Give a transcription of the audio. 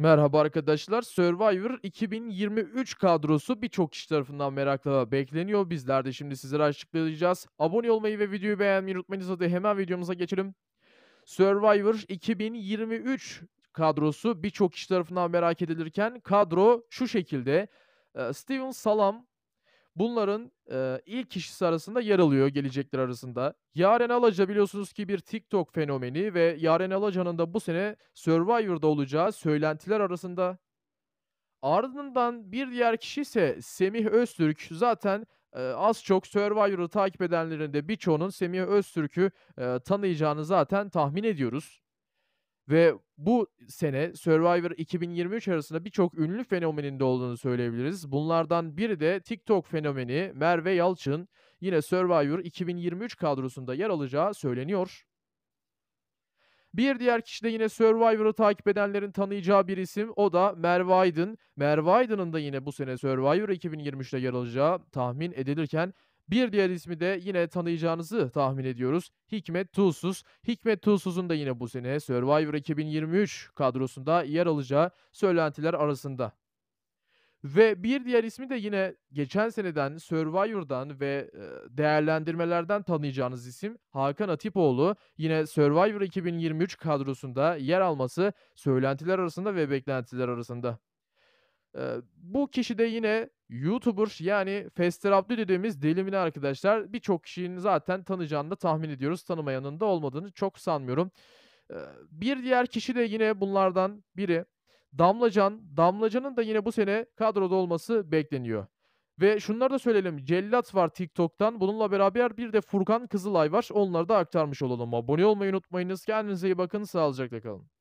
Merhaba arkadaşlar. Survivor 2023 kadrosu birçok kişi tarafından merakla bekleniyor. Bizler de şimdi sizlere açıklayacağız. Abone olmayı ve videoyu beğenmeyi unutmayınız. Hadi hemen videomuza geçelim. Survivor 2023 kadrosu birçok kişi tarafından merak edilirken kadro şu şekilde. Ee, Steven Salam, Bunların e, ilk kişisi arasında yer alıyor gelecekler arasında. Yaren Alaca biliyorsunuz ki bir TikTok fenomeni ve Yaren Alaca'nın da bu sene Survivor'da olacağı söylentiler arasında. Ardından bir diğer kişi ise Semih Öztürk. Zaten e, az çok Survivor'ı takip edenlerin de birçoğunun Semih Öztürk'ü e, tanıyacağını zaten tahmin ediyoruz. Ve bu sene Survivor 2023 arasında birçok ünlü fenomeninde olduğunu söyleyebiliriz. Bunlardan biri de TikTok fenomeni Merve Yalçın yine Survivor 2023 kadrosunda yer alacağı söyleniyor. Bir diğer kişi de yine Survivor'ı takip edenlerin tanıyacağı bir isim. O da Merve Aydın. Merve Aydın'ın da yine bu sene Survivor 2023'te yer alacağı tahmin edilirken bir diğer ismi de yine tanıyacağınızı tahmin ediyoruz. Hikmet Tuğsuz. Hikmet Tuğsuz'un da yine bu sene Survivor 2023 kadrosunda yer alacağı söylentiler arasında. Ve bir diğer ismi de yine geçen seneden Survivor'dan ve e, değerlendirmelerden tanıyacağınız isim Hakan Atipoğlu. Yine Survivor 2023 kadrosunda yer alması söylentiler arasında ve beklentiler arasında. E, bu kişi de yine YouTuber yani Fester Abdü dediğimiz delimini arkadaşlar birçok kişinin zaten tanıyacağını da tahmin ediyoruz. Tanımayanın da olmadığını çok sanmıyorum. Ee, bir diğer kişi de yine bunlardan biri. Damlacan. Damlacan'ın da yine bu sene kadroda olması bekleniyor. Ve şunları da söyleyelim. Cellat var TikTok'tan. Bununla beraber bir de Furkan Kızılay var. Onları da aktarmış olalım. Abone olmayı unutmayınız. Kendinize iyi bakın. Sağlıcakla kalın.